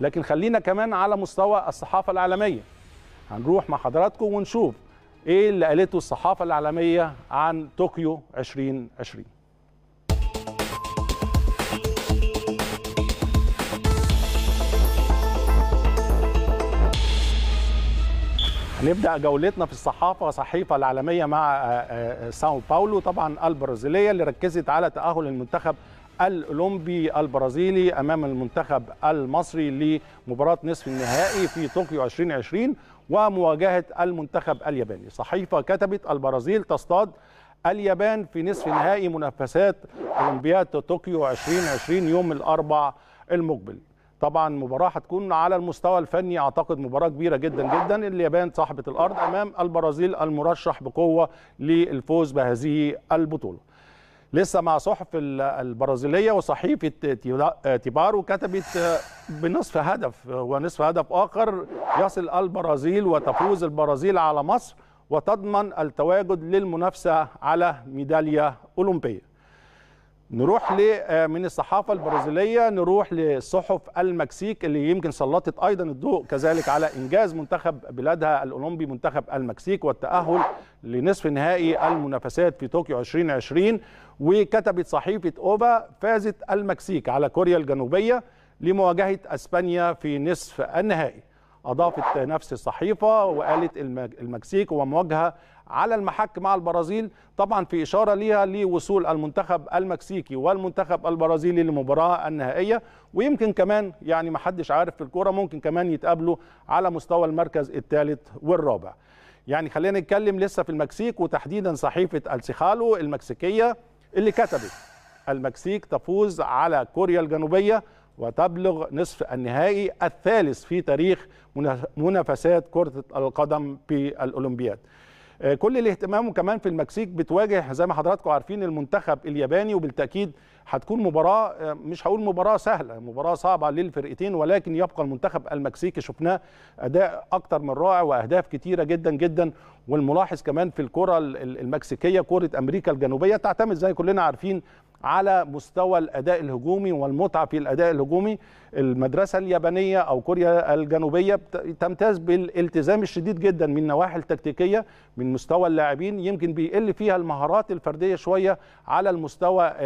لكن خلينا كمان على مستوى الصحافه العالميه هنروح مع حضراتكم ونشوف ايه اللي قالته الصحافه العالميه عن طوكيو 2020 هنبدا جولتنا في الصحافه صحيفه العالميه مع آه، آه، آه، ساو باولو طبعا البرازيليه اللي ركزت على تاهل المنتخب الاولمبي البرازيلي امام المنتخب المصري لمباراه نصف النهائي في طوكيو 2020 ومواجهه المنتخب الياباني صحيفه كتبت البرازيل تصطاد اليابان في نصف نهائي منافسات اولمبياد طوكيو 2020 يوم الاربعاء المقبل طبعا مباراه هتكون على المستوى الفني اعتقد مباراه كبيره جدا جدا اليابان صاحبه الارض امام البرازيل المرشح بقوه للفوز بهذه البطوله لسه مع صحف البرازيليه وصحيفه تيبارو كتبت آه، بنصف هدف ونصف هدف اخر يصل البرازيل وتفوز البرازيل على مصر وتضمن التواجد للمنافسه على ميداليه اولمبيه نروح آه، من الصحافه البرازيليه نروح لصحف المكسيك اللي يمكن سلطت ايضا الضوء كذلك على انجاز منتخب بلادها الاولمبي منتخب المكسيك والتاهل لنصف نهائي المنافسات في طوكيو 2020 وكتبت صحيفه اوفا فازت المكسيك على كوريا الجنوبيه لمواجهه اسبانيا في نصف النهائي أضافت نفس الصحيفة وقالت المكسيك ومواجهة على المحك مع البرازيل طبعا في إشارة ليها لوصول المنتخب المكسيكي والمنتخب البرازيلي للمباراة النهائية ويمكن كمان يعني محدش عارف في الكورة ممكن كمان يتقابلوا على مستوى المركز الثالث والرابع يعني خلينا نتكلم لسه في المكسيك وتحديدا صحيفة السيخالو المكسيكية اللي كتبت المكسيك تفوز على كوريا الجنوبية وتبلغ نصف النهائي الثالث في تاريخ منافسات كرة القدم في الأولمبياد آه، كل الاهتمام وكمان في المكسيك بتواجه زي ما حضراتكم عارفين المنتخب الياباني وبالتأكيد هتكون مباراة آه، مش هقول مباراة سهلة مباراة صعبة للفرقتين ولكن يبقى المنتخب المكسيكي شفناه أداء أكتر من رائع وأهداف كتيرة جدا جدا والملاحظ كمان في الكرة المكسيكية كرة أمريكا الجنوبية تعتمد زي كلنا عارفين على مستوى الاداء الهجومي والمتعه في الاداء الهجومي المدرسه اليابانيه او كوريا الجنوبيه تمتاز بالالتزام الشديد جدا من النواحي التكتيكيه من مستوى اللاعبين يمكن بيقل فيها المهارات الفرديه شويه على المستوى آه،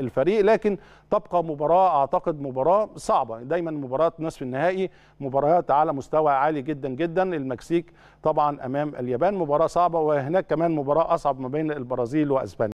الفريق لكن تبقى مباراه اعتقد مباراه صعبه دايما مباراه نصف النهائي مباريات على مستوى عالي جدا جدا المكسيك طبعا امام اليابان مباراه صعبه وهناك كمان مباراه اصعب ما بين البرازيل واسبانيا